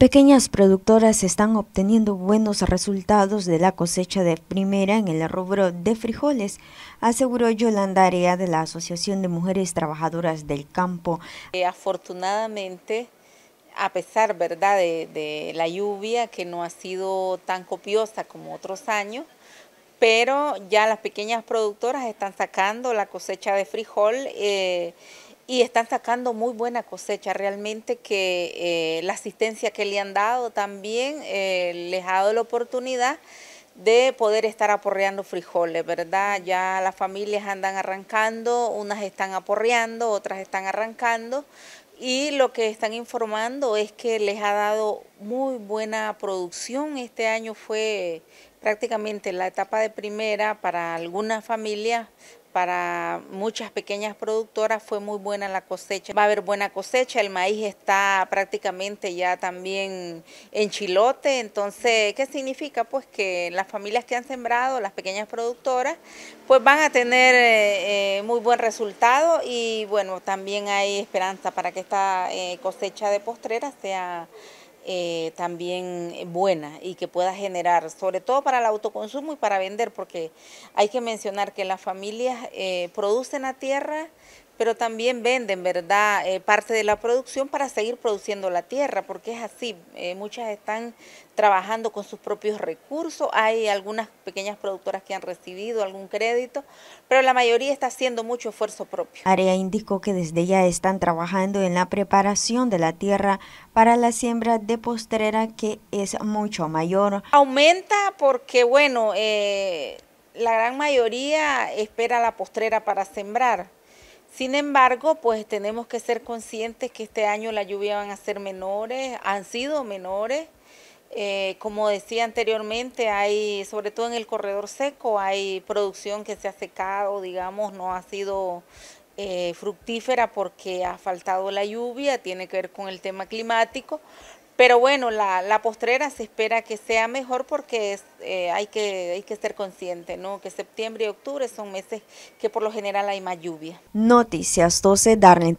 Pequeñas productoras están obteniendo buenos resultados de la cosecha de primera en el rubro de frijoles, aseguró Yolanda Area de la Asociación de Mujeres Trabajadoras del Campo. Eh, afortunadamente, a pesar ¿verdad? De, la lluvia que no ha sido tan copiosa como otros años, pero ya las pequeñas productoras están sacando la cosecha de frijol. Eh, y están sacando muy buena cosecha. Realmente que eh, la asistencia que le han dado también eh, les ha dado la oportunidad de poder estar aporreando frijoles, ¿verdad? Ya las familias andan arrancando, unas están aporreando, otras están arrancando, y lo que están informando es que les ha dado muy buena producción. Este año fue prácticamente la etapa de primera para algunas familias para muchas pequeñas productoras fue muy buena la cosecha. Va a haber buena cosecha, el maíz está prácticamente ya también en chilote, entonces, ¿qué significa? Pues que las familias que han sembrado, las pequeñas productoras, pues van a tener eh, eh, muy buen resultado y bueno, también hay esperanza para que esta eh, cosecha de postrera sea eh, también buena y que pueda generar, sobre todo para el autoconsumo y para vender, porque hay que mencionar que las familias eh, producen a tierra, pero también venden, ¿verdad?, eh, parte de la producción para seguir produciendo la tierra, porque es así, eh, muchas están trabajando con sus propios recursos, hay algunas pequeñas productoras que han recibido algún crédito, pero la mayoría está haciendo mucho esfuerzo propio. Area indicó que desde ya están trabajando en la preparación de la tierra para la siembra de postrera que es mucho mayor. Aumenta porque, bueno, eh, la gran mayoría espera la postrera para sembrar sin embargo, pues tenemos que ser conscientes que este año las lluvias van a ser menores, han sido menores. Eh, como decía anteriormente, hay, sobre todo en el corredor seco, hay producción que se ha secado, digamos, no ha sido eh, fructífera porque ha faltado la lluvia, tiene que ver con el tema climático, pero bueno, la, postrera se espera que sea mejor porque eh, hay, que, que ser consciente, ¿no? Que septiembre y octubre son meses que por lo general hay más lluvia. Noticias 12, Darlene